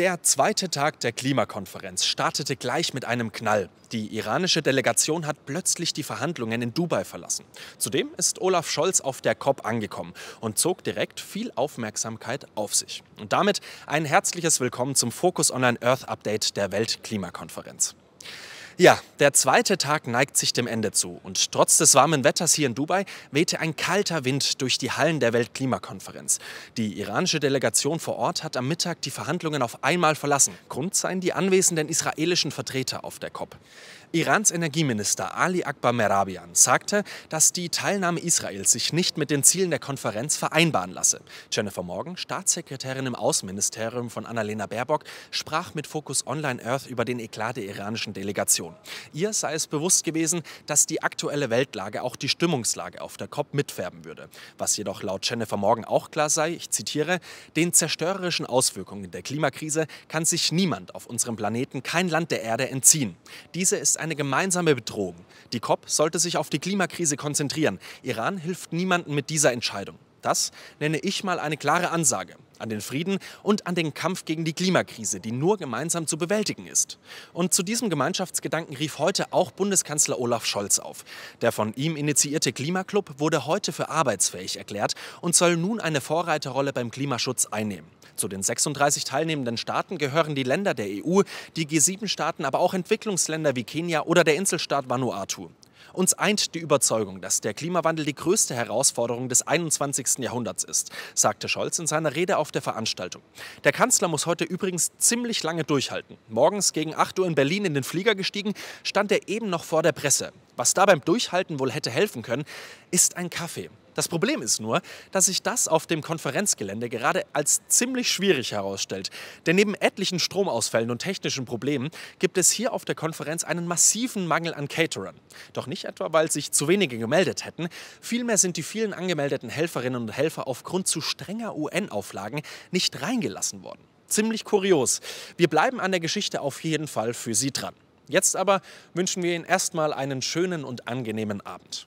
Der zweite Tag der Klimakonferenz startete gleich mit einem Knall. Die iranische Delegation hat plötzlich die Verhandlungen in Dubai verlassen. Zudem ist Olaf Scholz auf der COP angekommen und zog direkt viel Aufmerksamkeit auf sich. Und damit ein herzliches Willkommen zum Focus Online Earth Update der Weltklimakonferenz. Ja, der zweite Tag neigt sich dem Ende zu und trotz des warmen Wetters hier in Dubai wehte ein kalter Wind durch die Hallen der Weltklimakonferenz. Die iranische Delegation vor Ort hat am Mittag die Verhandlungen auf einmal verlassen. Grund seien die anwesenden israelischen Vertreter auf der COP. Irans Energieminister Ali Akbar Merabian sagte, dass die Teilnahme Israels sich nicht mit den Zielen der Konferenz vereinbaren lasse. Jennifer Morgan, Staatssekretärin im Außenministerium von Annalena Baerbock, sprach mit Focus Online Earth über den Eklat der iranischen Delegation. Ihr sei es bewusst gewesen, dass die aktuelle Weltlage auch die Stimmungslage auf der COP mitfärben würde. Was jedoch laut Jennifer Morgan auch klar sei, ich zitiere, den zerstörerischen Auswirkungen der Klimakrise kann sich niemand auf unserem Planeten, kein Land der Erde entziehen. Diese ist eine gemeinsame Bedrohung. Die COP sollte sich auf die Klimakrise konzentrieren. Iran hilft niemandem mit dieser Entscheidung. Das nenne ich mal eine klare Ansage an den Frieden und an den Kampf gegen die Klimakrise, die nur gemeinsam zu bewältigen ist. Und zu diesem Gemeinschaftsgedanken rief heute auch Bundeskanzler Olaf Scholz auf. Der von ihm initiierte Klimaclub wurde heute für arbeitsfähig erklärt und soll nun eine Vorreiterrolle beim Klimaschutz einnehmen. Zu den 36 teilnehmenden Staaten gehören die Länder der EU, die G7-Staaten, aber auch Entwicklungsländer wie Kenia oder der Inselstaat Vanuatu. Uns eint die Überzeugung, dass der Klimawandel die größte Herausforderung des 21. Jahrhunderts ist, sagte Scholz in seiner Rede auf der Veranstaltung. Der Kanzler muss heute übrigens ziemlich lange durchhalten. Morgens gegen 8 Uhr in Berlin in den Flieger gestiegen, stand er eben noch vor der Presse. Was da beim Durchhalten wohl hätte helfen können, ist ein Kaffee. Das Problem ist nur, dass sich das auf dem Konferenzgelände gerade als ziemlich schwierig herausstellt. Denn neben etlichen Stromausfällen und technischen Problemen gibt es hier auf der Konferenz einen massiven Mangel an Caterern. Doch nicht etwa, weil sich zu wenige gemeldet hätten. Vielmehr sind die vielen angemeldeten Helferinnen und Helfer aufgrund zu strenger UN-Auflagen nicht reingelassen worden. Ziemlich kurios. Wir bleiben an der Geschichte auf jeden Fall für Sie dran. Jetzt aber wünschen wir Ihnen erstmal einen schönen und angenehmen Abend.